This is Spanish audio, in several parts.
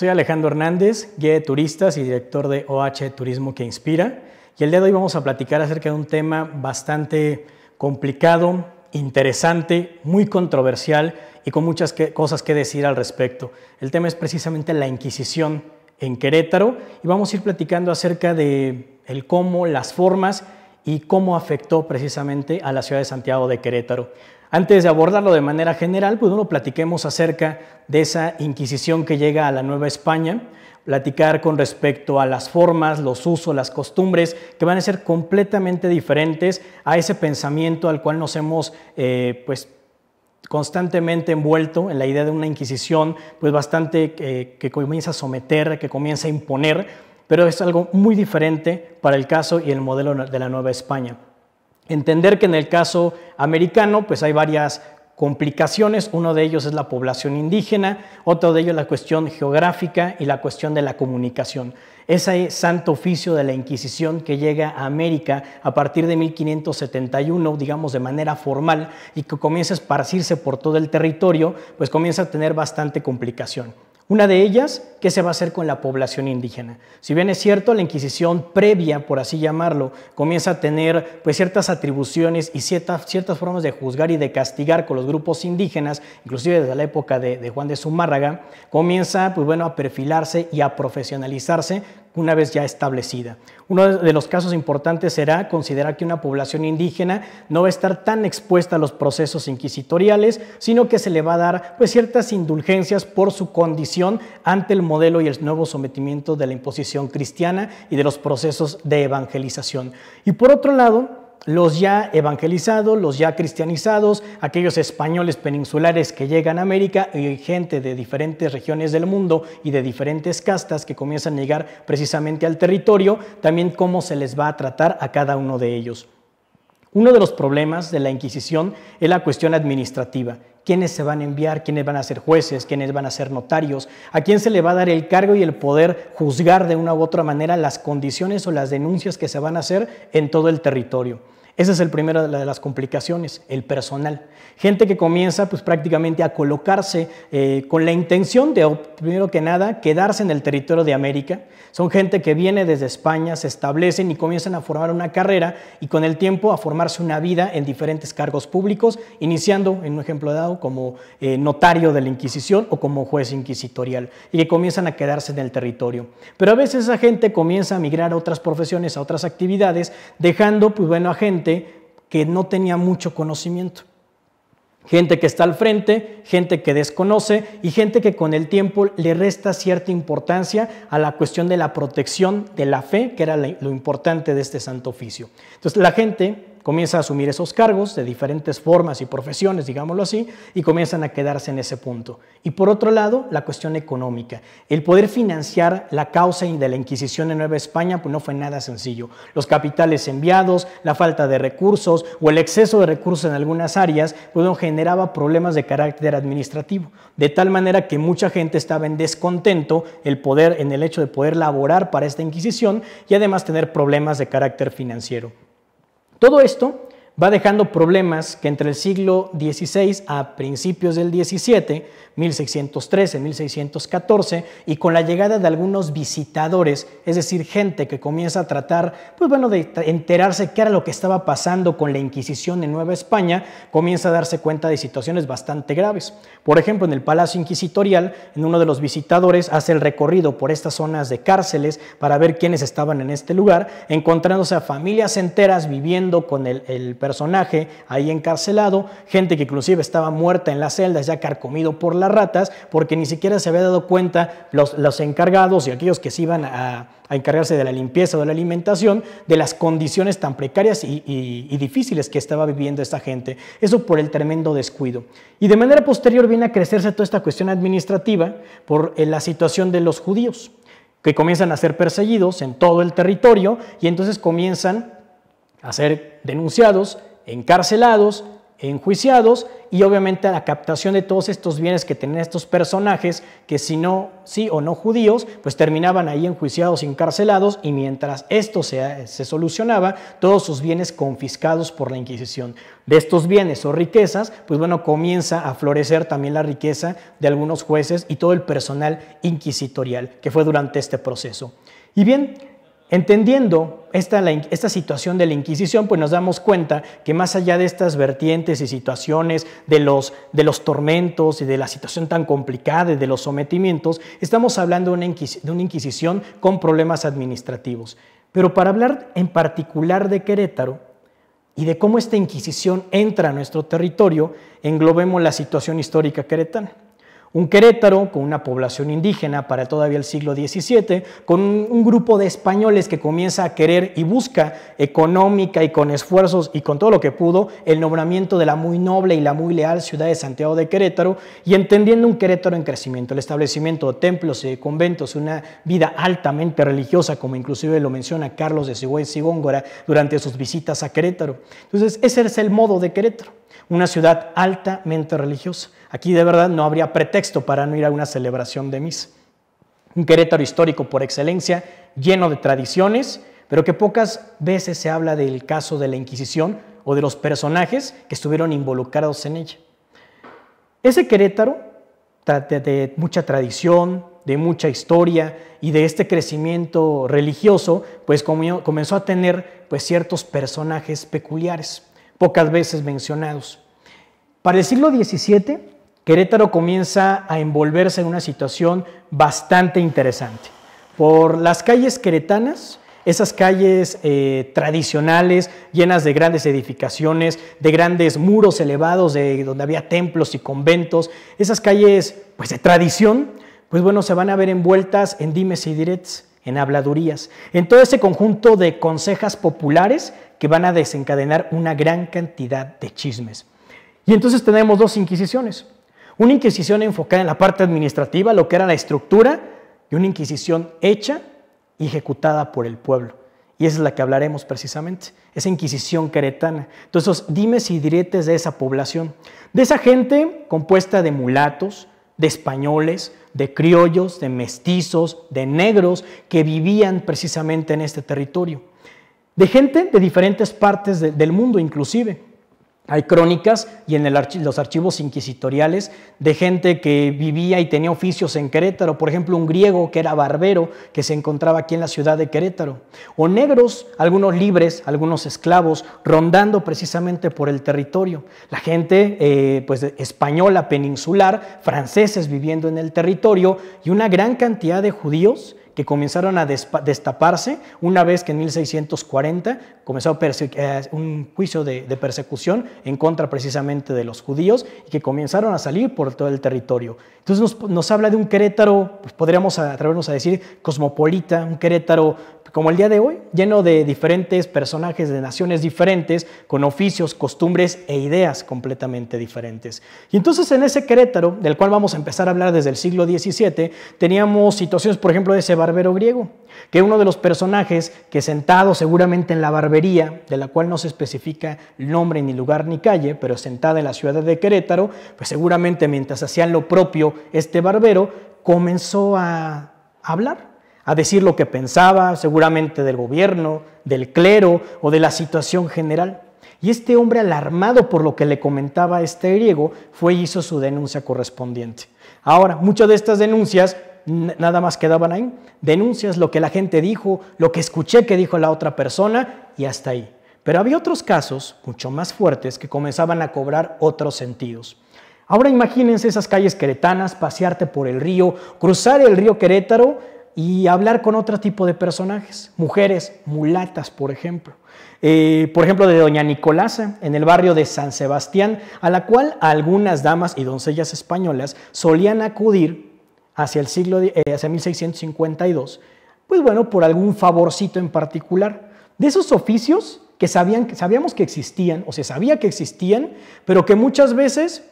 Soy Alejandro Hernández, guía de turistas y director de OH Turismo que Inspira. Y el día de hoy vamos a platicar acerca de un tema bastante complicado, interesante, muy controversial y con muchas cosas que decir al respecto. El tema es precisamente la Inquisición en Querétaro y vamos a ir platicando acerca de el cómo, las formas y cómo afectó precisamente a la ciudad de Santiago de Querétaro. Antes de abordarlo de manera general, pues platiquemos acerca de esa Inquisición que llega a la Nueva España, platicar con respecto a las formas, los usos, las costumbres, que van a ser completamente diferentes a ese pensamiento al cual nos hemos eh, pues, constantemente envuelto en la idea de una Inquisición, pues bastante eh, que comienza a someter, que comienza a imponer, pero es algo muy diferente para el caso y el modelo de la Nueva España. Entender que en el caso americano, pues hay varias complicaciones. Uno de ellos es la población indígena, otro de ellos la cuestión geográfica y la cuestión de la comunicación. Ese santo oficio de la Inquisición que llega a América a partir de 1571, digamos de manera formal, y que comienza a esparcirse por todo el territorio, pues comienza a tener bastante complicación. Una de ellas, ¿qué se va a hacer con la población indígena? Si bien es cierto, la Inquisición previa, por así llamarlo, comienza a tener pues, ciertas atribuciones y ciertas, formas de juzgar y de castigar con los grupos indígenas, inclusive desde la época de, Juan de Zumárraga, comienza pues, bueno, a perfilarse y a profesionalizarse una vez ya establecida. Uno de los casos importantes será considerar que una población indígena no va a estar tan expuesta a los procesos inquisitoriales, sino que se le va a dar pues, ciertas indulgencias por su condición ante el modelo y el nuevo sometimiento de la imposición cristiana y de los procesos de evangelización. Y por otro lado, los ya evangelizados, los ya cristianizados, aquellos españoles peninsulares que llegan a América y gente de diferentes regiones del mundo y de diferentes castas que comienzan a llegar precisamente al territorio, también cómo se les va a tratar a cada uno de ellos. Uno de los problemas de la Inquisición es la cuestión administrativa. ¿Quiénes se van a enviar? ¿Quiénes van a ser jueces? ¿Quiénes van a ser notarios? ¿A quién se le va a dar el cargo y el poder juzgar de una u otra manera las condiciones o las denuncias que se van a hacer en todo el territorio? Esa es el primero de las complicaciones, el personal. Gente que comienza pues prácticamente a colocarse eh, con la intención de, primero que nada, quedarse en el territorio de América. Son gente que viene desde España, se establecen y comienzan a formar una carrera y con el tiempo a formarse una vida en diferentes cargos públicos, iniciando, en un ejemplo dado, como eh, notario de la Inquisición o como juez inquisitorial y que comienzan a quedarse en el territorio. Pero a veces esa gente comienza a migrar a otras profesiones, a otras actividades, dejando pues bueno a gente que no tenía mucho conocimiento. Gente que está al frente, gente que desconoce y gente que con el tiempo le resta cierta importancia a la cuestión de la protección de la fe, que era lo importante de este santo oficio. Entonces la gente comienza a asumir esos cargos de diferentes formas y profesiones, digámoslo así, y comienzan a quedarse en ese punto. Y por otro lado, la cuestión económica. El poder financiar la causa de la Inquisición en Nueva España pues no fue nada sencillo. Los capitales enviados, la falta de recursos o el exceso de recursos en algunas áreas pues generaba problemas de carácter administrativo, de tal manera que mucha gente estaba en descontento el poder en el hecho de poder laborar para esta Inquisición y además tener problemas de carácter financiero. Todo esto va dejando problemas que entre el siglo XVI a principios del XVII 1613, 1614, y con la llegada de algunos visitadores, es decir, gente que comienza a tratar, pues bueno, de enterarse qué era lo que estaba pasando con la Inquisición en Nueva España, comienza a darse cuenta de situaciones bastante graves. Por ejemplo, en el Palacio Inquisitorial, en uno de los visitadores hace el recorrido por estas zonas de cárceles para ver quiénes estaban en este lugar, encontrándose a familias enteras viviendo con el, personaje ahí encarcelado, gente que inclusive estaba muerta en las celdas, ya carcomido por la ratas porque ni siquiera se había dado cuenta los, los encargados y aquellos que se iban a, a encargarse de la limpieza o de la alimentación, de las condiciones tan precarias y, difíciles que estaba viviendo esta gente. Eso por el tremendo descuido. Y de manera posterior viene a crecerse toda esta cuestión administrativa por eh, la situación de los judíos, que comienzan a ser perseguidos en todo el territorio y entonces comienzan a ser denunciados, encarcelados, enjuiciados y obviamente la captación de todos estos bienes que tenían estos personajes que si no, sí o no judíos, pues terminaban ahí enjuiciados, encarcelados y mientras esto se, se solucionaba, todos sus bienes confiscados por la Inquisición. De estos bienes o riquezas, pues bueno, comienza a florecer también la riqueza de algunos jueces y todo el personal inquisitorial que fue durante este proceso. Y bien, Entendiendo esta, situación de la Inquisición, pues nos damos cuenta que más allá de estas vertientes y situaciones, de los, tormentos y de la situación tan complicada y de los sometimientos, estamos hablando de una, de una Inquisición con problemas administrativos. Pero para hablar en particular de Querétaro y de cómo esta Inquisición entra a nuestro territorio, englobemos la situación histórica queretana. Un Querétaro con una población indígena para todavía el siglo XVII, con un grupo de españoles que comienza a querer y busca económica y con esfuerzos y con todo lo que pudo el nombramiento de la muy noble y la muy leal ciudad de Santiago de Querétaro y entendiendo un Querétaro en crecimiento, el establecimiento de templos y conventos, una vida altamente religiosa como inclusive lo menciona Carlos de Sigüenza y Góngora durante sus visitas a Querétaro. Entonces ese es el modo de Querétaro una ciudad altamente religiosa. Aquí de verdad no habría pretexto para no ir a una celebración de misa. Un Querétaro histórico por excelencia, lleno de tradiciones, pero que pocas veces se habla del caso de la Inquisición o de los personajes que estuvieron involucrados en ella. Ese Querétaro, de mucha tradición, de mucha historia y de este crecimiento religioso, pues comenzó a tener pues, ciertos personajes peculiares pocas veces mencionados. Para el siglo XVII, Querétaro comienza a envolverse en una situación bastante interesante. Por las calles queretanas, esas calles eh, tradicionales llenas de grandes edificaciones, de grandes muros elevados, de donde había templos y conventos, esas calles pues de tradición, pues bueno, se van a ver envueltas en dimes y diretes en habladurías, en todo ese conjunto de consejas populares que van a desencadenar una gran cantidad de chismes. Y entonces tenemos dos inquisiciones, una inquisición enfocada en la parte administrativa, lo que era la estructura, y una inquisición hecha y ejecutada por el pueblo. Y esa es la que hablaremos precisamente, esa inquisición queretana. Entonces, dimes y diretes de esa población, de esa gente compuesta de mulatos, de españoles, de criollos, de mestizos, de negros que vivían precisamente en este territorio, de gente de diferentes partes del mundo inclusive. Hay crónicas y en los archivos inquisitoriales de gente que vivía y tenía oficios en Querétaro, por ejemplo, un griego que era barbero que se encontraba aquí en la ciudad de Querétaro, o negros, algunos libres, algunos esclavos, rondando precisamente por el territorio. La gente eh, pues, española peninsular, franceses viviendo en el territorio y una gran cantidad de judíos que comenzaron a destaparse una vez que en 1640 comenzó eh, un juicio de, persecución en contra precisamente de los judíos y que comenzaron a salir por todo el territorio. Entonces nos, habla de un Querétaro, pues podríamos atrevernos a decir cosmopolita, un Querétaro como el día de hoy, lleno de diferentes personajes de naciones diferentes, con oficios, costumbres e ideas completamente diferentes. Y entonces en ese Querétaro, del cual vamos a empezar a hablar desde el siglo XVII, teníamos situaciones, por ejemplo, de ese barbero griego que uno de los personajes que sentado seguramente en la barbería, de la cual no se especifica nombre ni lugar ni calle, pero sentada en la ciudad de Querétaro, pues seguramente mientras hacían lo propio este barbero, comenzó a hablar, a decir lo que pensaba, seguramente del gobierno, del clero o de la situación general. Y este hombre, alarmado por lo que le comentaba este griego, fue y hizo su denuncia correspondiente. Ahora, muchas de estas denuncias nada más quedaban ahí. Denuncias lo que la gente dijo, lo que escuché que dijo la otra persona y hasta ahí. Pero había otros casos mucho más fuertes que comenzaban a cobrar otros sentidos. Ahora imagínense esas calles queretanas, pasearte por el río, cruzar el río Querétaro y hablar con otro tipo de personajes, mujeres, mulatas, por ejemplo. Eh, por ejemplo, de Doña Nicolasa, en el barrio de San Sebastián, a la cual algunas damas y doncellas españolas solían acudir hacia el siglo, eh, hacia 1652, pues bueno, por algún favorcito en particular. De esos oficios que sabían, sabíamos que existían, o se sabía que existían, pero que muchas veces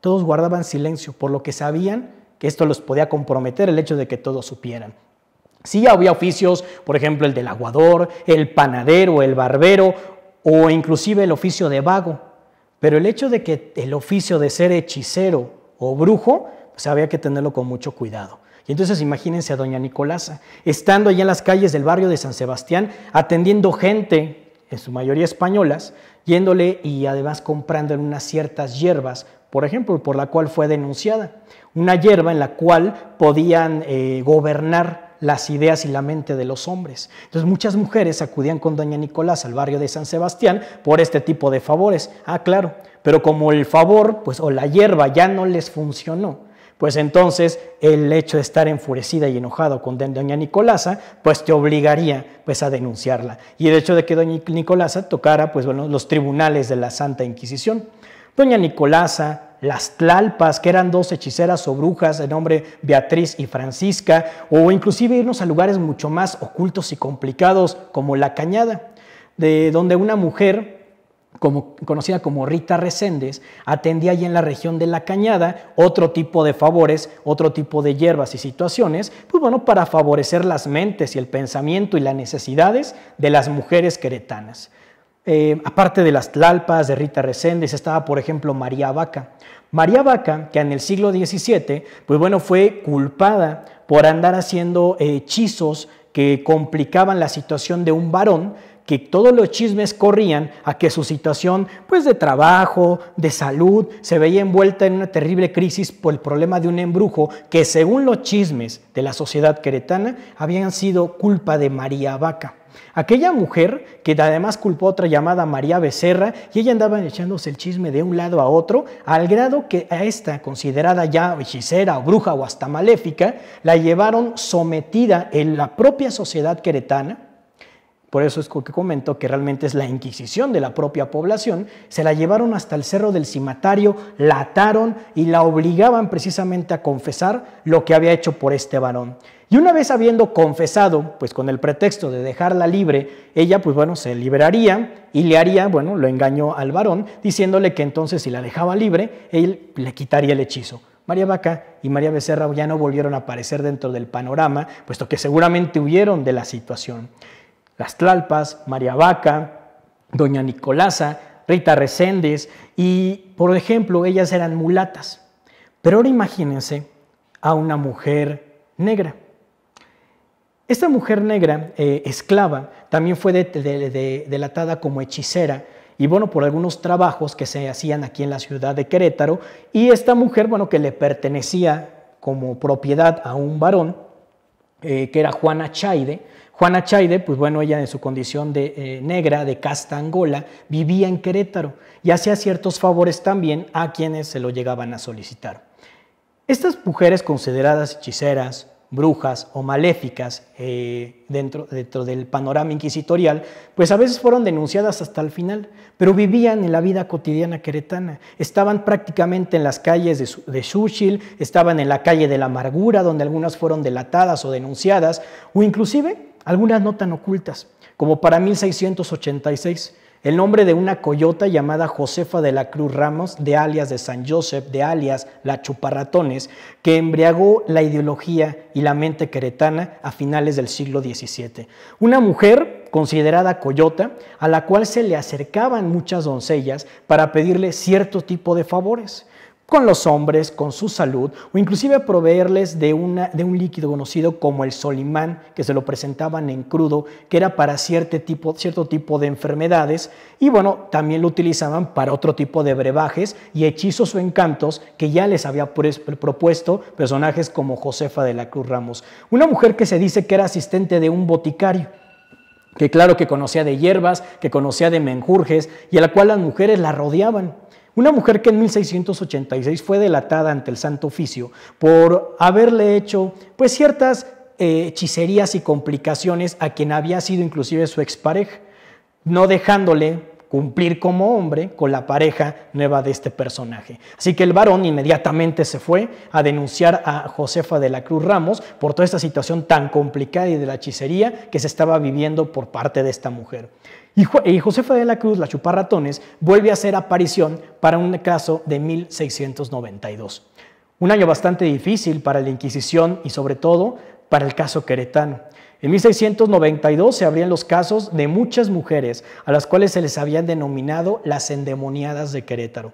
todos guardaban silencio, por lo que sabían que esto los podía comprometer el hecho de que todos supieran. Sí había oficios, por ejemplo, el del aguador, el panadero, el barbero o inclusive el oficio de vago, pero el hecho de que el oficio de ser hechicero o brujo o sea, había que tenerlo con mucho cuidado. Y entonces imagínense a doña Nicolasa, estando allí en las calles del barrio de San Sebastián, atendiendo gente, en su mayoría españolas, yéndole y además comprando en unas ciertas hierbas, por ejemplo, por la cual fue denunciada. Una hierba en la cual podían eh, gobernar las ideas y la mente de los hombres. Entonces muchas mujeres acudían con doña Nicolás al barrio de San Sebastián por este tipo de favores. Ah, claro, pero como el favor pues, o la hierba ya no les funcionó, pues entonces el hecho de estar enfurecida y enojado con doña Nicolasa, pues te obligaría pues a denunciarla. Y el hecho de que doña Nicolasa tocara pues bueno, los tribunales de la Santa Inquisición. Doña Nicolasa, las tlalpas, que eran dos hechiceras o brujas de nombre Beatriz y Francisca, o inclusive irnos a lugares mucho más ocultos y complicados como la cañada, de donde una mujer como, conocida como Rita Reséndez, atendía allí en la región de La Cañada otro tipo de favores, otro tipo de hierbas y situaciones, pues bueno, para favorecer las mentes y el pensamiento y las necesidades de las mujeres queretanas. Eh, aparte de las tlalpas de Rita Reséndez, estaba, por ejemplo, María Vaca. María Vaca, que en el siglo XVII, pues bueno, fue culpada por andar haciendo hechizos que complicaban la situación de un varón que todos los chismes corrían a que su situación pues de trabajo, de salud, se veía envuelta en una terrible crisis por el problema de un embrujo que según los chismes de la sociedad queretana habían sido culpa de María Vaca. Aquella mujer que además culpó a otra llamada María Becerra y ella andaba echándose el chisme de un lado a otro al grado que a esta considerada ya hechicera o bruja o hasta maléfica la llevaron sometida en la propia sociedad queretana por eso es que comento que realmente es la inquisición de la propia población. Se la llevaron hasta el cerro del cimatario, la ataron y la obligaban precisamente a confesar lo que había hecho por este varón. Y una vez habiendo confesado, pues con el pretexto de dejarla libre, ella pues bueno, se liberaría y le haría, bueno, lo engañó al varón, diciéndole que entonces si la dejaba libre, él le quitaría el hechizo. María Vaca y María Becerra ya no volvieron a aparecer dentro del panorama, puesto que seguramente huyeron de la situación. Las Tlalpas, María Vaca, Doña Nicolasa, Rita Reséndez y, por ejemplo, ellas eran mulatas. Pero ahora imagínense a una mujer negra. Esta mujer negra, eh, esclava, también fue delatada como hechicera y bueno, por algunos trabajos que se hacían aquí en la ciudad de Querétaro y esta mujer, bueno, que le pertenecía como propiedad a un varón, eh, que era Juana Chaide, Juana Chaide, pues bueno, ella en su condición de eh, negra, de casta angola, vivía en Querétaro y hacía ciertos favores también a quienes se lo llegaban a solicitar. Estas mujeres consideradas hechiceras, brujas o maléficas eh, dentro, del panorama inquisitorial, pues a veces fueron denunciadas hasta el final, pero vivían en la vida cotidiana queretana. Estaban prácticamente en las calles de, de estaban en la calle de la amargura, donde algunas fueron delatadas o denunciadas, o inclusive algunas no tan ocultas, como para 1686, el nombre de una coyota llamada Josefa de la Cruz Ramos, de alias de San Joseph, de alias la Chuparratones, que embriagó la ideología y la mente queretana a finales del siglo XVII. Una mujer considerada coyota, a la cual se le acercaban muchas doncellas para pedirle cierto tipo de favores con los hombres, con su salud, o inclusive proveerles de, un líquido conocido como el solimán, que se lo presentaban en crudo, que era para cierto tipo, cierto tipo de enfermedades, y bueno, también lo utilizaban para otro tipo de brebajes y hechizos o encantos que ya les había propuesto personajes como Josefa de la Cruz Ramos, una mujer que se dice que era asistente de un boticario que claro que conocía de hierbas, que conocía de menjurjes, y a la cual las mujeres la rodeaban una mujer que en 1686 fue delatada ante el Santo Oficio por haberle hecho pues ciertas eh, hechicerías y complicaciones a quien había sido inclusive su expareja, no dejándole cumplir como hombre con la pareja nueva de este personaje. Así que el varón inmediatamente se fue a denunciar a Josefa de la Cruz Ramos por toda esta situación tan complicada y de la hechicería que se estaba viviendo por parte de esta mujer. Y, Josefa de la Cruz, la chuparratones, vuelve a hacer aparición para un caso de 1692. Un año bastante difícil para la Inquisición y sobre todo para el caso queretano. En 1692 se abrían los casos de muchas mujeres a las cuales se les habían denominado las endemoniadas de Querétaro.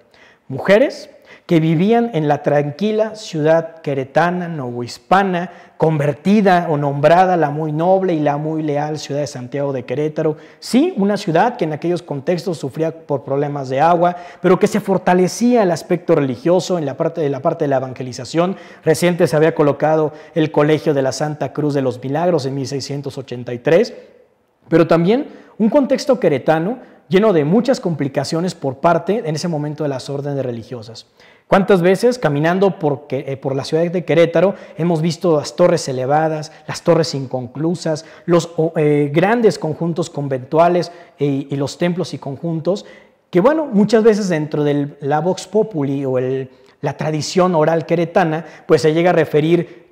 Mujeres que vivían en la tranquila ciudad queretana, novohispana, convertida o nombrada la muy noble y la muy leal ciudad de Santiago de Querétaro. Sí, una ciudad que en aquellos contextos sufría por problemas de agua, pero que se fortalecía el aspecto religioso en la parte de la, evangelización. Reciente se había colocado el Colegio de la Santa Cruz de los Milagros en 1683, pero también un contexto queretano lleno de muchas complicaciones por parte en ese momento de las órdenes religiosas. ¿Cuántas veces caminando eh, por, la ciudad de Querétaro hemos visto las torres elevadas, las torres inconclusas, los eh, grandes conjuntos conventuales eh, y los templos y conjuntos? Que bueno, muchas veces dentro de la Vox Populi o el, la tradición oral queretana, pues se llega a referir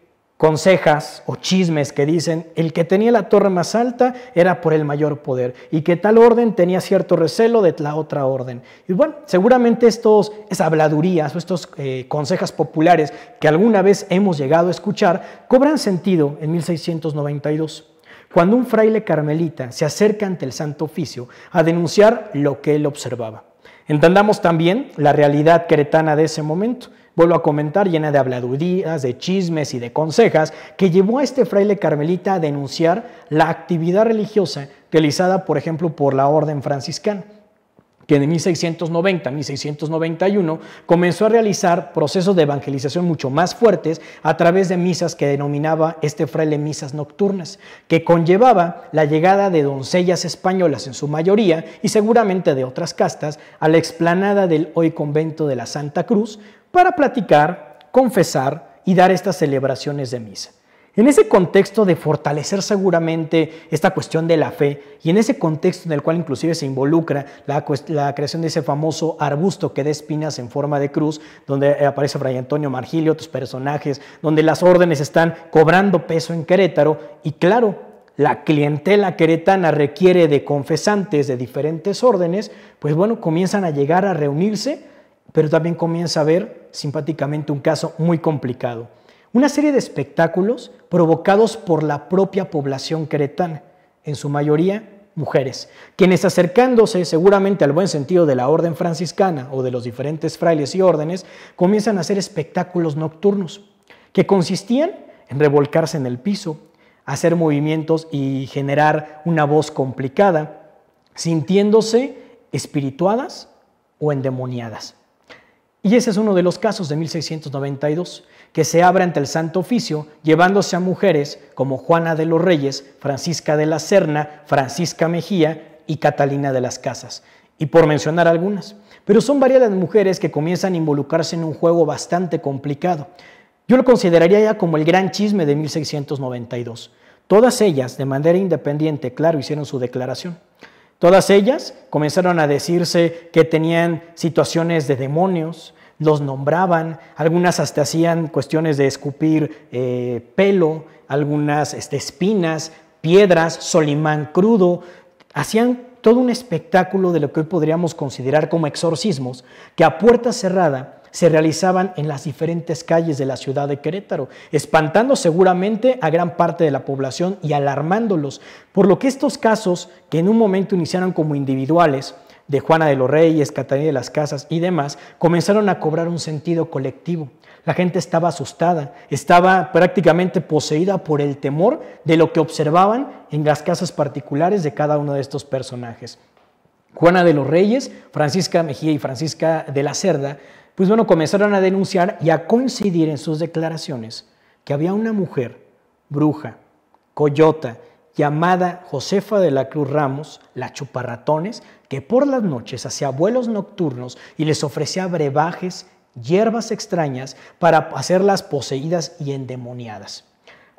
consejas o chismes que dicen el que tenía la torre más alta era por el mayor poder y que tal orden tenía cierto recelo de la otra orden. Y bueno, seguramente estos, esas habladurías o estos eh, consejas populares que alguna vez hemos llegado a escuchar cobran sentido en 1692, cuando un fraile carmelita se acerca ante el Santo Oficio a denunciar lo que él observaba. Entendamos también la realidad queretana de ese momento vuelvo a comentar, llena de habladurías, de chismes y de consejas, que llevó a este fraile carmelita a denunciar la actividad religiosa realizada, por ejemplo, por la orden franciscana que de 1690 1691 comenzó a realizar procesos de evangelización mucho más fuertes a través de misas que denominaba este fraile misas nocturnas, que conllevaba la llegada de doncellas españolas en su mayoría y seguramente de otras castas a la explanada del hoy convento de la Santa Cruz, para platicar, confesar y dar estas celebraciones de misa. En ese contexto de fortalecer seguramente esta cuestión de la fe y en ese contexto en el cual inclusive se involucra la, creación de ese famoso arbusto que da espinas en forma de cruz, donde eh, aparece Fray Antonio Margilio, otros personajes, donde las órdenes están cobrando peso en Querétaro y claro, la clientela queretana requiere de confesantes de diferentes órdenes, pues bueno, comienzan a llegar a reunirse pero también comienza a ver simpáticamente un caso muy complicado. Una serie de espectáculos provocados por la propia población cretana, en su mayoría mujeres, quienes acercándose seguramente al buen sentido de la orden franciscana o de los diferentes frailes y órdenes, comienzan a hacer espectáculos nocturnos, que consistían en revolcarse en el piso, hacer movimientos y generar una voz complicada, sintiéndose espirituadas o endemoniadas. Y ese es uno de los casos de 1692, que se abre ante el Santo Oficio, llevándose a mujeres como Juana de los Reyes, Francisca de la Serna, Francisca Mejía y Catalina de las Casas, y por mencionar algunas. Pero son varias las mujeres que comienzan a involucrarse en un juego bastante complicado. Yo lo consideraría ya como el gran chisme de 1692. Todas ellas, de manera independiente, claro, hicieron su declaración. Todas ellas comenzaron a decirse que tenían situaciones de demonios, los nombraban, algunas hasta hacían cuestiones de escupir eh, pelo, algunas este, espinas, piedras, Solimán crudo, hacían todo un espectáculo de lo que hoy podríamos considerar como exorcismos, que a puerta cerrada se realizaban en las diferentes calles de la ciudad de Querétaro, espantando seguramente a gran parte de la población y alarmándolos, por lo que estos casos, que en un momento iniciaron como individuales, de Juana de los Reyes, Catarina de las Casas y demás, comenzaron a cobrar un sentido colectivo. La gente estaba asustada, estaba prácticamente poseída por el temor de lo que observaban en las casas particulares de cada uno de estos personajes. Juana de los Reyes, Francisca Mejía y Francisca de la Cerda pues bueno, comenzaron a denunciar y a coincidir en sus declaraciones que había una mujer, bruja, coyota, llamada Josefa de la Cruz Ramos, la chuparratones, que por las noches hacía vuelos nocturnos y les ofrecía brebajes, hierbas extrañas para hacerlas poseídas y endemoniadas.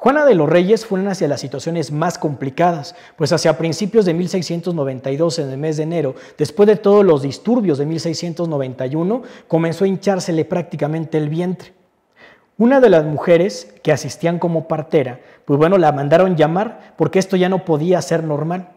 Juana de los Reyes fueron hacia las situaciones más complicadas, pues hacia principios de 1692, en el mes de enero, después de todos los disturbios de 1691, comenzó a hinchársele prácticamente el vientre. Una de las mujeres que asistían como partera, pues bueno, la mandaron llamar porque esto ya no podía ser normal.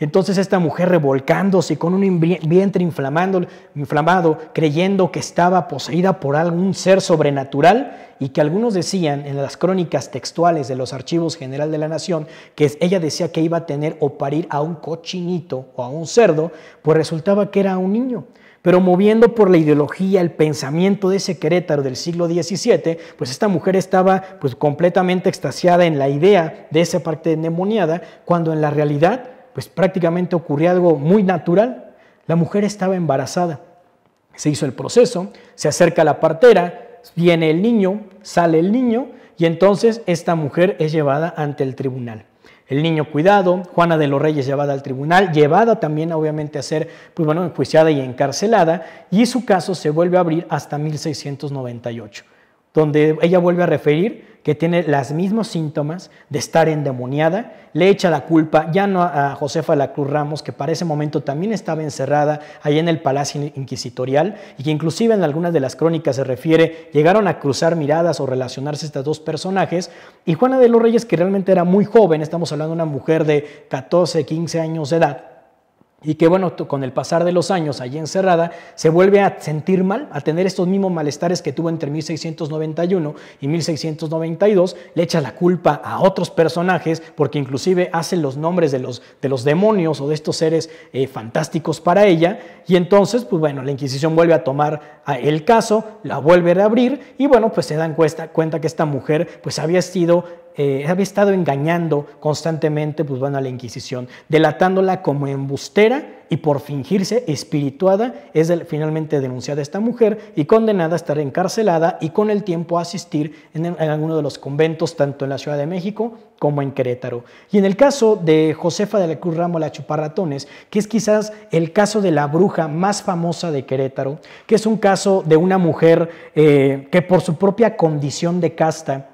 Entonces esta mujer revolcándose con un vientre inflamando, inflamado, creyendo que estaba poseída por algún ser sobrenatural y que algunos decían en las crónicas textuales de los archivos general de la nación que ella decía que iba a tener o parir a un cochinito o a un cerdo, pues resultaba que era un niño. Pero moviendo por la ideología, el pensamiento de ese Querétaro del siglo XVII, pues esta mujer estaba pues completamente extasiada en la idea de esa parte endemoniada, cuando en la realidad pues prácticamente ocurría algo muy natural. La mujer estaba embarazada. Se hizo el proceso, se acerca la partera, viene el niño, sale el niño y entonces esta mujer es llevada ante el tribunal. El niño cuidado, Juana de los Reyes llevada al tribunal, llevada también obviamente a ser, pues bueno, enjuiciada y encarcelada, y su caso se vuelve a abrir hasta 1698 donde ella vuelve a referir que tiene los mismos síntomas de estar endemoniada, le echa la culpa ya no a Josefa la Cruz Ramos, que para ese momento también estaba encerrada ahí en el Palacio Inquisitorial, y que inclusive en algunas de las crónicas se refiere, llegaron a cruzar miradas o relacionarse estos dos personajes, y Juana de los Reyes, que realmente era muy joven, estamos hablando de una mujer de 14, 15 años de edad, y que bueno, con el pasar de los años allí encerrada, se vuelve a sentir mal, a tener estos mismos malestares que tuvo entre 1691 y 1692, le echa la culpa a otros personajes, porque inclusive hace los nombres de los, de los demonios o de estos seres eh, fantásticos para ella, y entonces, pues bueno, la Inquisición vuelve a tomar el caso, la vuelve a abrir, y bueno, pues se dan cuenta, cuenta que esta mujer pues había sido eh, había estado engañando constantemente, pues a la Inquisición, delatándola como embustera y por fingirse espirituada, es finalmente denunciada esta mujer y condenada a estar encarcelada y con el tiempo a asistir en, alguno de los conventos, tanto en la Ciudad de México como en Querétaro. Y en el caso de Josefa de la Cruz Ramo la Chuparratones, que es quizás el caso de la bruja más famosa de Querétaro, que es un caso de una mujer eh, que por su propia condición de casta,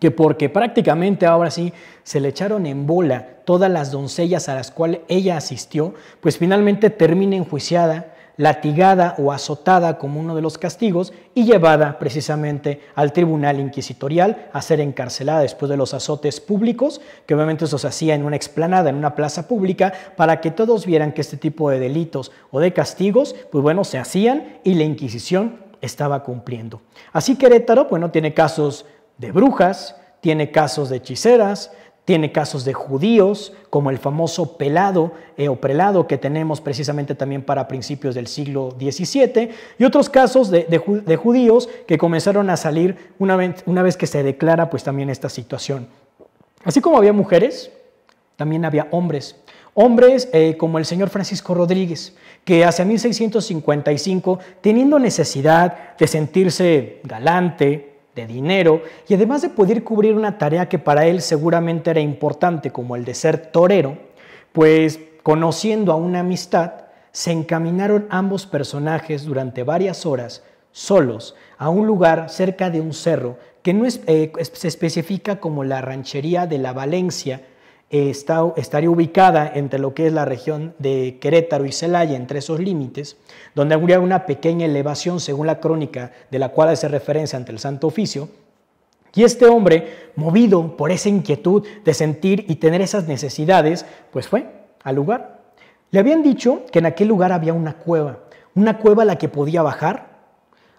que porque prácticamente ahora sí se le echaron en bola todas las doncellas a las cuales ella asistió, pues finalmente termina enjuiciada, latigada o azotada como uno de los castigos y llevada precisamente al tribunal inquisitorial a ser encarcelada después de los azotes públicos, que obviamente eso se hacía en una explanada, en una plaza pública, para que todos vieran que este tipo de delitos o de castigos, pues bueno, se hacían y la Inquisición estaba cumpliendo. Así Querétaro, no tiene casos de brujas, tiene casos de hechiceras, tiene casos de judíos, como el famoso pelado o prelado que tenemos precisamente también para principios del siglo XVII, y otros casos de, judíos que comenzaron a salir una vez, que se declara pues también esta situación. Así como había mujeres, también había hombres. Hombres eh, como el señor Francisco Rodríguez, que hacia 1655, teniendo necesidad de sentirse galante, de dinero y además de poder cubrir una tarea que para él seguramente era importante como el de ser torero, pues conociendo a una amistad, se encaminaron ambos personajes durante varias horas solos a un lugar cerca de un cerro que no eh, se especifica como la ranchería de la Valencia, estaría ubicada entre lo que es la región de Querétaro y Celaya, entre esos límites, donde habría una pequeña elevación según la crónica de la cual hace referencia ante el Santo Oficio. Y este hombre, movido por esa inquietud de sentir y tener esas necesidades, pues fue al lugar. Le habían dicho que en aquel lugar había una cueva, una cueva a la que podía bajar,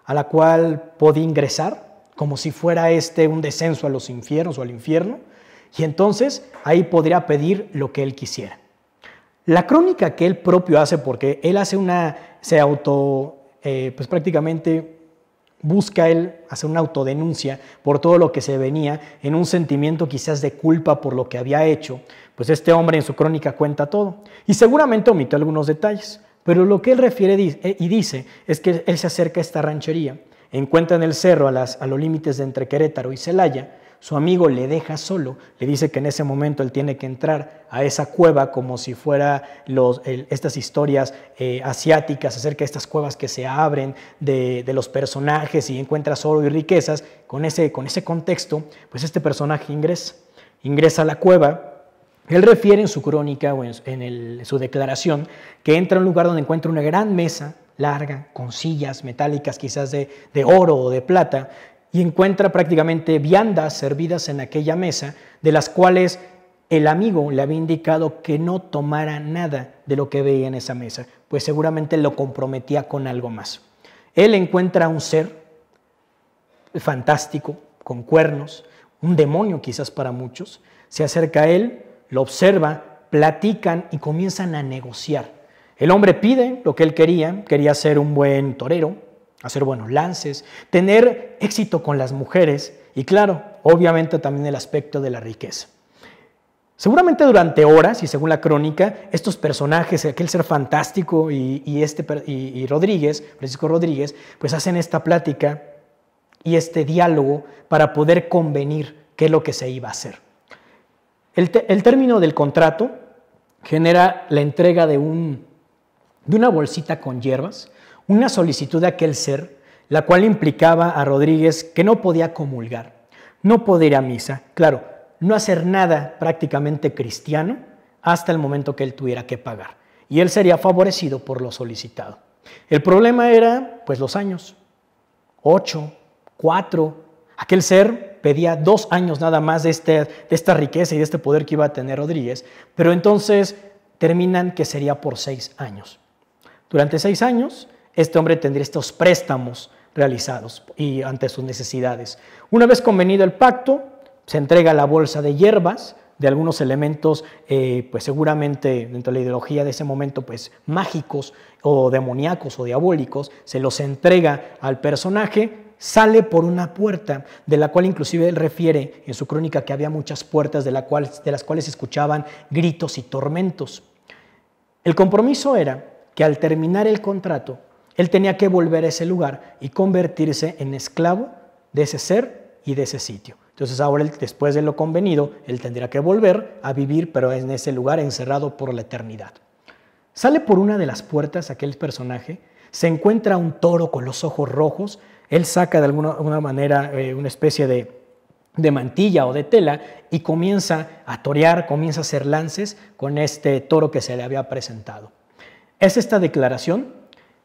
a la cual podía ingresar, como si fuera este un descenso a los infiernos o al infierno, y entonces ahí podría pedir lo que él quisiera. La crónica que él propio hace, porque él hace una, se auto, eh, pues prácticamente busca él hacer una autodenuncia por todo lo que se venía, en un sentimiento quizás de culpa por lo que había hecho, pues este hombre en su crónica cuenta todo. Y seguramente omite algunos detalles, pero lo que él refiere eh, y dice es que él se acerca a esta ranchería, encuentra en el cerro a, las, a los límites de entre Querétaro y Celaya, su amigo le deja solo, le dice que en ese momento él tiene que entrar a esa cueva como si fuera los, estas historias eh, asiáticas acerca de estas cuevas que se abren de, los personajes y encuentras oro y riquezas. Con ese, con ese contexto, pues este personaje ingresa, ingresa a la cueva. Él refiere en su crónica o en, su declaración que entra a un lugar donde encuentra una gran mesa larga, con sillas metálicas quizás de, de, oro o de plata, y encuentra prácticamente viandas servidas en aquella mesa, de las cuales el amigo le había indicado que no tomara nada de lo que veía en esa mesa, pues seguramente lo comprometía con algo más. Él encuentra un ser fantástico, con cuernos, un demonio quizás para muchos, se acerca a él, lo observa, platican y comienzan a negociar. El hombre pide lo que él quería, quería ser un buen torero, hacer buenos lances, tener éxito con las mujeres y claro, obviamente también el aspecto de la riqueza. Seguramente durante horas, y según la crónica, estos personajes, aquel ser fantástico y, y este, Rodríguez, Francisco Rodríguez, pues hacen esta plática y este diálogo para poder convenir qué es lo que se iba a hacer. El, término del contrato genera la entrega de, de una bolsita con hierbas, una solicitud de aquel ser, la cual implicaba a Rodríguez que no podía comulgar, no podía ir a misa, claro, no hacer nada prácticamente cristiano hasta el momento que él tuviera que pagar. Y él sería favorecido por lo solicitado. El problema era, pues, los años. Ocho, cuatro. Aquel ser pedía dos años nada más de, este, de esta riqueza y de este poder que iba a tener Rodríguez, pero entonces terminan que sería por seis años. Durante seis años, este hombre tendría estos préstamos realizados y ante sus necesidades. Una vez convenido el pacto, se entrega la bolsa de hierbas, de algunos elementos, eh, pues seguramente dentro de la ideología de ese momento, pues mágicos o demoníacos o diabólicos, se los entrega al personaje, sale por una puerta, de la cual inclusive él refiere en su crónica que había muchas puertas de, de las cuales escuchaban gritos y tormentos. El compromiso era que al terminar el contrato, él tenía que volver a ese lugar y convertirse en esclavo de ese ser y de ese sitio. Entonces ahora, después de lo convenido, él tendría que volver a vivir, pero en ese lugar encerrado por la eternidad. Sale por una de las puertas aquel personaje, se encuentra un toro con los ojos rojos, él saca de alguna, manera eh, una especie de, de mantilla o de tela y comienza a torear, comienza a hacer lances con este toro que se le había presentado. Es esta declaración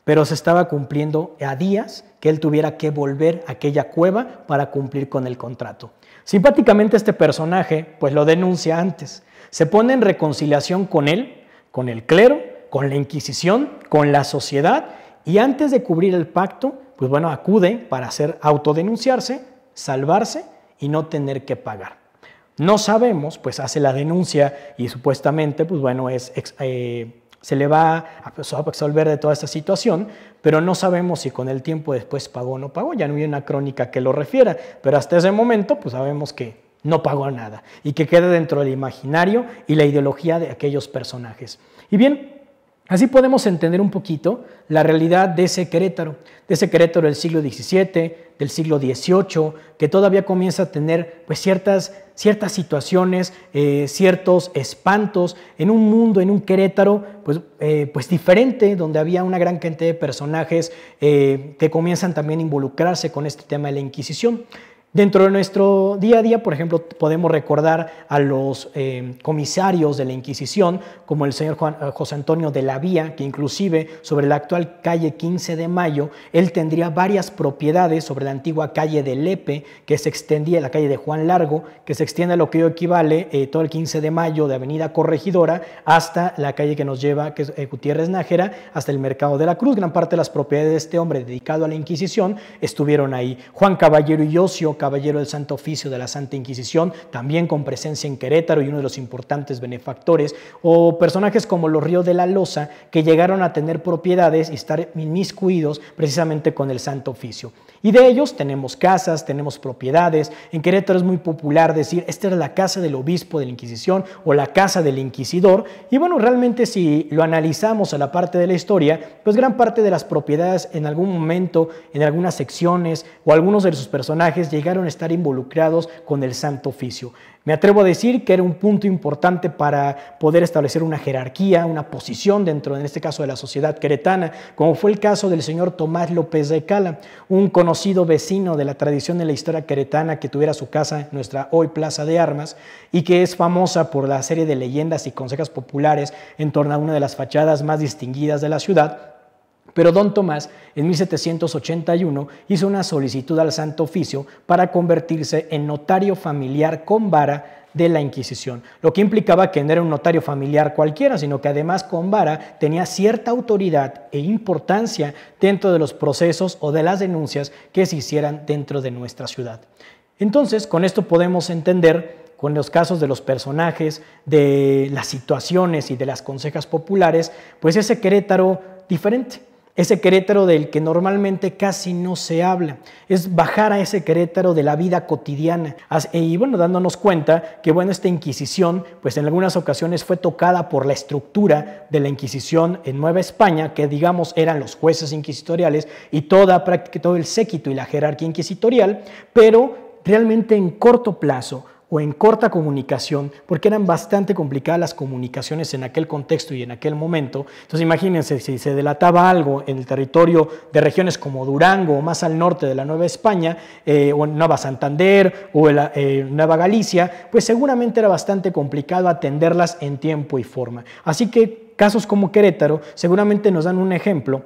pero se estaba cumpliendo a días que él tuviera que volver a aquella cueva para cumplir con el contrato. Simpáticamente este personaje pues lo denuncia antes, se pone en reconciliación con él, con el clero, con la Inquisición, con la sociedad y antes de cubrir el pacto, pues bueno, acude para hacer autodenunciarse, salvarse y no tener que pagar. No sabemos, pues hace la denuncia y supuestamente, pues bueno, es eh, se le va a absolver de toda esta situación, pero no sabemos si con el tiempo después pagó o no pagó, ya no hay una crónica que lo refiera, pero hasta ese momento pues sabemos que no pagó nada y que queda dentro del imaginario y la ideología de aquellos personajes. Y bien, Así podemos entender un poquito la realidad de ese Querétaro, de ese Querétaro del siglo XVII, del siglo XVIII, que todavía comienza a tener pues, ciertas, ciertas situaciones, eh, ciertos espantos, en un mundo, en un Querétaro pues, eh, pues diferente, donde había una gran cantidad de personajes eh, que comienzan también a involucrarse con este tema de la Inquisición. Dentro de nuestro día a día, por ejemplo, podemos recordar a los eh, comisarios de la Inquisición, como el señor Juan, eh, José Antonio de la Vía, que inclusive sobre la actual calle 15 de Mayo, él tendría varias propiedades sobre la antigua calle de Lepe, que se extendía, la calle de Juan Largo, que se extiende a lo que hoy equivale eh, todo el 15 de Mayo de Avenida Corregidora hasta la calle que nos lleva, que es Gutiérrez Nájera, hasta el Mercado de la Cruz. Gran parte de las propiedades de este hombre dedicado a la Inquisición estuvieron ahí. Juan Caballero y Ocio, caballero del Santo Oficio de la Santa Inquisición, también con presencia en Querétaro y uno de los importantes benefactores, o personajes como los Río de la Loza, que llegaron a tener propiedades y estar inmiscuidos precisamente con el Santo Oficio. Y de ellos tenemos casas, tenemos propiedades. En Querétaro es muy popular decir, esta era la casa del obispo de la Inquisición o la casa del inquisidor. Y bueno, realmente si lo analizamos a la parte de la historia, pues gran parte de las propiedades en algún momento, en algunas secciones o algunos de sus personajes llegaron a estar involucrados con el Santo Oficio. Me atrevo a decir que era un punto importante para poder establecer una jerarquía, una posición dentro, en este caso, de la sociedad queretana, como fue el caso del señor Tomás López de Cala, un conocido vecino de la tradición de la historia queretana que tuviera su casa nuestra hoy Plaza de Armas y que es famosa por la serie de leyendas y consejas populares en torno a una de las fachadas más distinguidas de la ciudad pero don Tomás, en 1781, hizo una solicitud al Santo Oficio para convertirse en notario familiar con vara de la Inquisición, lo que implicaba que no era un notario familiar cualquiera, sino que además con vara tenía cierta autoridad e importancia dentro de los procesos o de las denuncias que se hicieran dentro de nuestra ciudad. Entonces, con esto podemos entender con los casos de los personajes, de las situaciones y de las consejas populares, pues ese Querétaro diferente, ese Querétaro del que normalmente casi no se habla, es bajar a ese Querétaro de la vida cotidiana y bueno, dándonos cuenta que bueno, esta Inquisición pues en algunas ocasiones fue tocada por la estructura de la Inquisición en Nueva España, que digamos eran los jueces inquisitoriales y toda, todo el séquito y la jerarquía inquisitorial, pero realmente en corto plazo o en corta comunicación, porque eran bastante complicadas las comunicaciones en aquel contexto y en aquel momento. Entonces imagínense, si se delataba algo en el territorio de regiones como Durango o más al norte de la Nueva España, eh, o en Nueva Santander o eh, Nueva Galicia, pues seguramente era bastante complicado atenderlas en tiempo y forma. Así que casos como Querétaro seguramente nos dan un ejemplo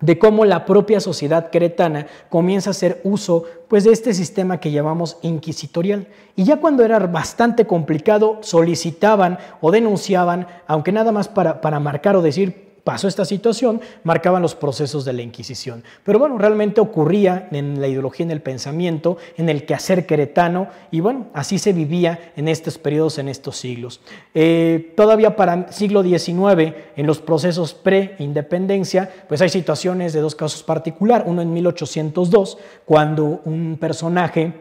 de cómo la propia sociedad cretana comienza a hacer uso pues, de este sistema que llamamos inquisitorial. Y ya cuando era bastante complicado, solicitaban o denunciaban, aunque nada más para, para marcar o decir, pasó esta situación, marcaban los procesos de la Inquisición. Pero bueno, realmente ocurría en la ideología, en el pensamiento, en el quehacer queretano, y bueno, así se vivía en estos periodos, en estos siglos. Eh, todavía para siglo XIX, en los procesos pre-independencia, pues hay situaciones de dos casos particular, uno en 1802, cuando un personaje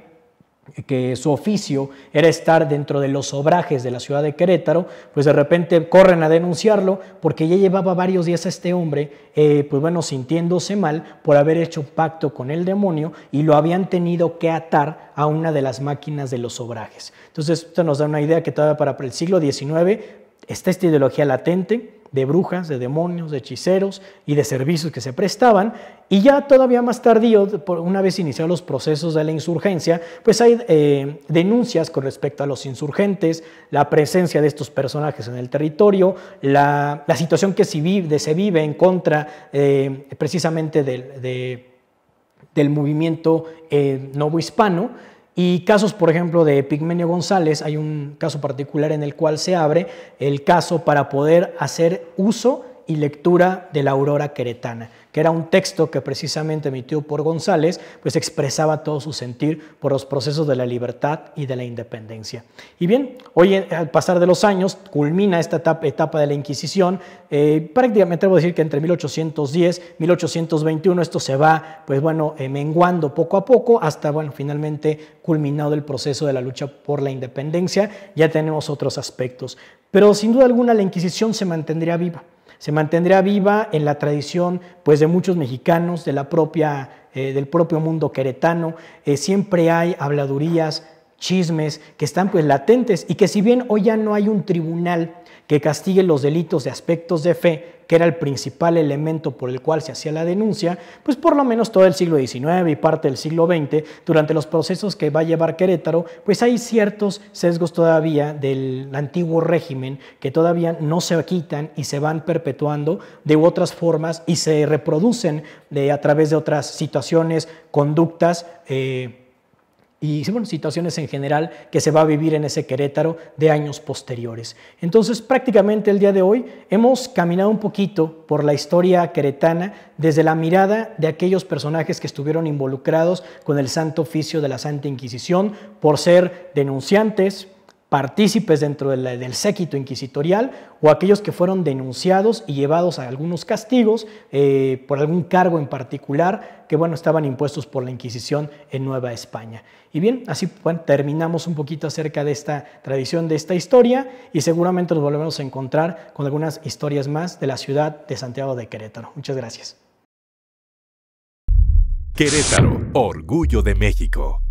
que su oficio era estar dentro de los obrajes de la ciudad de Querétaro, pues de repente corren a denunciarlo porque ya llevaba varios días a este hombre, eh, pues bueno, sintiéndose mal por haber hecho un pacto con el demonio y lo habían tenido que atar a una de las máquinas de los obrajes. Entonces, esto nos da una idea que todavía para el siglo XIX está esta ideología latente, de brujas, de demonios, de hechiceros y de servicios que se prestaban. Y ya todavía más tardío, una vez iniciados los procesos de la insurgencia, pues hay eh, denuncias con respecto a los insurgentes, la presencia de estos personajes en el territorio, la, situación que se vive, en contra eh, precisamente del, movimiento eh, novohispano. Y casos, por ejemplo, de Pigmenio González, hay un caso particular en el cual se abre el caso para poder hacer uso y lectura de la aurora queretana, que era un texto que precisamente emitió por González, pues expresaba todo su sentir por los procesos de la libertad y de la independencia. Y bien, hoy eh, al pasar de los años culmina esta etapa, de la Inquisición, eh, prácticamente debo decir que entre 1810 y 1821 esto se va, pues bueno, eh, menguando poco a poco hasta, bueno, finalmente culminado el proceso de la lucha por la independencia, ya tenemos otros aspectos. Pero sin duda alguna la Inquisición se mantendría viva se mantendrá viva en la tradición pues, de muchos mexicanos, de la propia, eh, del propio mundo queretano. Eh, siempre hay habladurías, chismes que están pues, latentes y que si bien hoy ya no hay un tribunal que castigue los delitos de aspectos de fe, que era el principal elemento por el cual se hacía la denuncia, pues por lo menos todo el siglo XIX y parte del siglo XX, durante los procesos que va a llevar Querétaro, pues hay ciertos sesgos todavía del antiguo régimen que todavía no se quitan y se van perpetuando de otras formas y se reproducen a través de otras situaciones, conductas. Eh, y situaciones en general que se va a vivir en ese Querétaro de años posteriores. Entonces, prácticamente el día de hoy hemos caminado un poquito por la historia queretana desde la mirada de aquellos personajes que estuvieron involucrados con el santo oficio de la Santa Inquisición por ser denunciantes, partícipes dentro del séquito inquisitorial o aquellos que fueron denunciados y llevados a algunos castigos eh, por algún cargo en particular que bueno estaban impuestos por la Inquisición en Nueva España. Y bien, así terminamos un poquito acerca de esta tradición, de esta historia y seguramente nos volvemos a encontrar con algunas historias más de la ciudad de Santiago de Querétaro. Muchas gracias. Querétaro, orgullo de México.